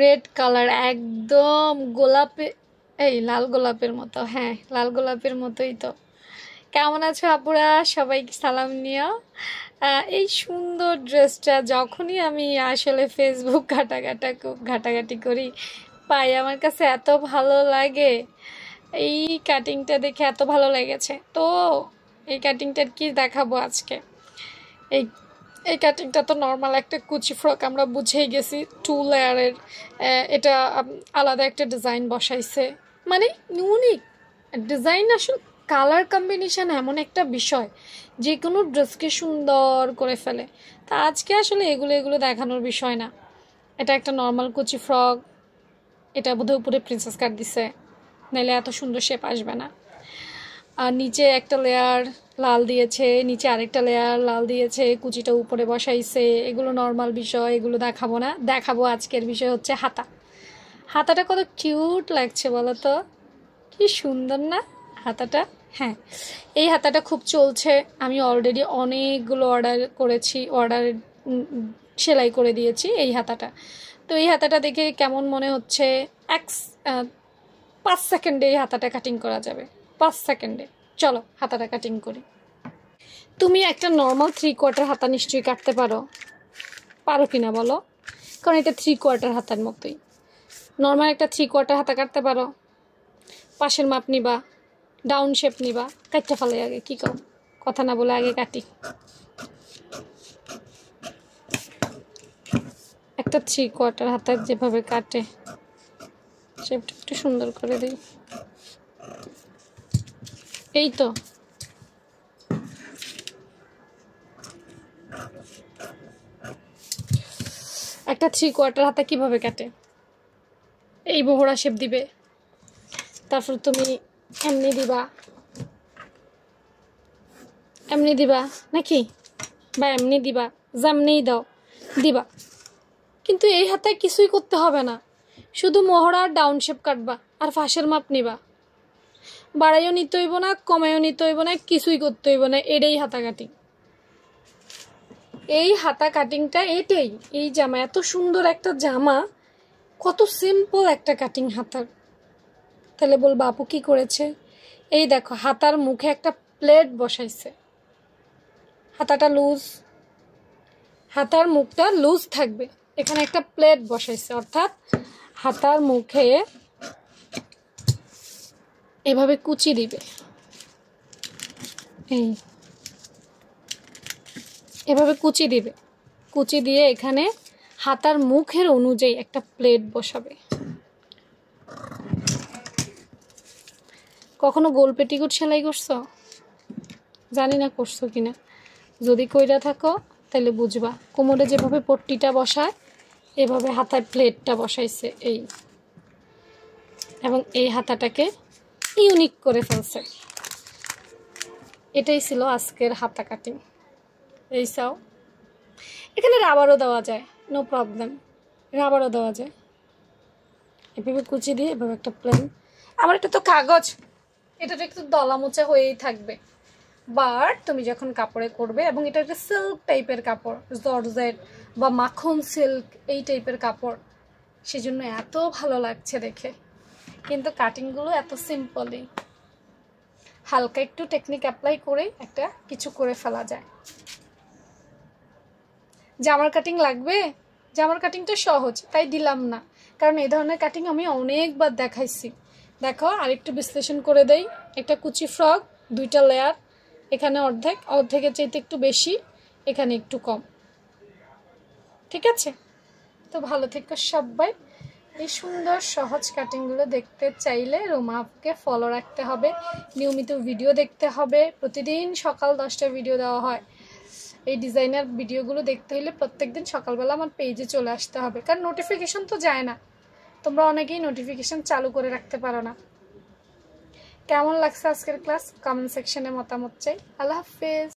red colour একদম গোলাপে এই লাল গোলাপের মতো হ্যাঁ লাল গোলাপের মতোই তো কেমন আছো আপুরা সবাইকে সালাম নিও এই সুন্দর ড্রেসটা যখনই আমি আসলে ফেসবুক ঘাটাঘাটা খুব ঘাটাঘাটি করি পাই আমার কাছে এত ভালো লাগে এই কাটিংটা দেখে এত ভালো লেগেছে তো এই কাটিংটার কি দেখাবো আজকে এই এই কাটিংটা তো নর্মাল একটা কুচি ফ্রক আমরা বুঝেই গেছি টু লেয়ারের এটা আলাদা একটা ডিজাইন বসাইছে মানে ইউনিক ডিজাইন আসলে কালার কম্বিনেশান এমন একটা বিষয় যে কোনো ড্রেসকে সুন্দর করে ফেলে তা আজকে আসলে এগুলো এগুলো দেখানোর বিষয় না এটা একটা নর্মাল কুচি ফ্রক এটা বোধহয় উপরে প্রিন্সেস কাট দিছে নাহলে এত সুন্দর শেপ আসবে না আর নিচে একটা লেয়ার লাল দিয়েছে নিচে আরেকটা লেয়ার লাল দিয়েছে কুচিটা উপরে বসাইছে এগুলো নর্মাল বিষয় এগুলো দেখাবো না দেখাবো আজকের বিষয় হচ্ছে হাতা হাতাটা কত কিউট লাগছে বলো তো কি সুন্দর না হাতাটা হ্যাঁ এই হাতাটা খুব চলছে আমি অলরেডি অনেকগুলো অর্ডার করেছি অর্ডার সেলাই করে দিয়েছি এই হাতাটা তো এই হাতাটা দেখে কেমন মনে হচ্ছে এক পাঁচ সেকেন্ডে এই হাতাটা কাটিং করা যাবে পাঁচ সেকেন্ডে চলো হাতাটা কাটিং করি তুমি একটা নর্মাল থ্রি কোয়ার্টার হাতা নিশ্চয়ই কাটতে পারো পারো কি না বলো কারণ এটা থ্রি কোয়ার্টার হাতার মতোই নর্মাল একটা থ্রি কোয়ার্টার হাতা কাটতে পারো পাশের মাপ নিবা ডাউন শেপ নিবা কাটতে ফেলে আগে কী কর কথা না বলে আগে কাটি একটা থ্রি কোয়ার্টার হাতা যেভাবে কাটে শেপটা একটু সুন্দর করে দিই এই তো একটা থ্রি কোয়ার্টার হাতে কিভাবে কাটে এই বহরা শেপ দিবে তারপর তুমি এমনি দিবা এমনি দিবা নাকি বা এমনি দিবা যেমনিই দাও দিবা কিন্তু এই হাতে কিছুই করতে হবে না শুধু মহড়া আর ডাউন শেপ কাটবা আর ফাঁসের মাপ নিবা বাড়াইও নিতে হইব না কমাইও নিতে হইব না কিছুই করতে হইব না এটাই হাতা কাটিং এই হাতা কাটিংটা এটাই এই জামা এত সুন্দর একটা জামা কত সিম্পল একটা কাটিং হাতার তাহলে বলবো আপু কি করেছে এই দেখো হাতার মুখে একটা প্লেট বসাইছে হাতাটা লুজ হাতার মুখটা লুজ থাকবে এখানে একটা প্লেট বসাইছে অর্থাৎ হাতার মুখে এভাবে কুচি দিবে এই এভাবে কুচি দিবে কুচি দিয়ে এখানে হাতার মুখের অনুযায়ী একটা প্লেট বসাবে কখনো গোল পেটিকুট সেলাই করছো জানি না করছো কিনা যদি কইরা থাকো তাহলে বুঝবা কোমরে যেভাবে পট্টিটা বসায় এভাবে হাতার প্লেটটা বসাইছে এই এবং এই হাতাটাকে ইউনিক করে ফেলছে এটাই ছিল আজকের হাতা কাটিং এই সাও এখানে রাবারও দেওয়া যায় নো প্রবলেম রাবারও দেওয়া যায় এভাবে কুচি দিয়ে এভাবে একটা প্লেন আমার এটা তো কাগজ এটা তো একটু দলা মোচা হয়েই থাকবে বাট তুমি যখন কাপড়ে করবে এবং এটা একটা সিল্ক টাইপের কাপড় জর্জেট বা মাখন সিল্ক এই টাইপের কাপড় সেজন্য এত ভালো লাগছে দেখে কিন্তু কাটিংগুলো এত সিম্পলই হালকা একটু টেকনিক অ্যাপ্লাই করে একটা কিছু করে ফেলা যায় জামার কাটিং লাগবে জামার কাটিং তো সহজ তাই দিলাম না কারণ এই ধরনের কাটিং আমি অনেকবার দেখাইছি দেখো আরেকটু বিশ্লেষণ করে দেই একটা কুচি ফ্রক দুইটা লেয়ার এখানে অর্ধেক অর্ধেকের চাইতে একটু বেশি এখানে একটু কম ঠিক আছে তো ভালো থেকো সবাই এই সুন্দর সহজ কাটিংগুলো দেখতে চাইলে রোমাকে ফলো রাখতে হবে নিয়মিত ভিডিও দেখতে হবে প্রতিদিন সকাল দশটা ভিডিও দেওয়া হয় এই ডিজাইনার ভিডিওগুলো দেখতে হলে প্রত্যেকদিন সকালবেলা আমার পেজে চলে আসতে হবে কারণ নোটিফিকেশন তো যায় না তোমরা অনেকেই নোটিফিকেশন চালু করে রাখতে পারো না কেমন লাগছে আজকের ক্লাস কমেন্ট সেকশনে মতামত চাই আল্লাহ হাফেজ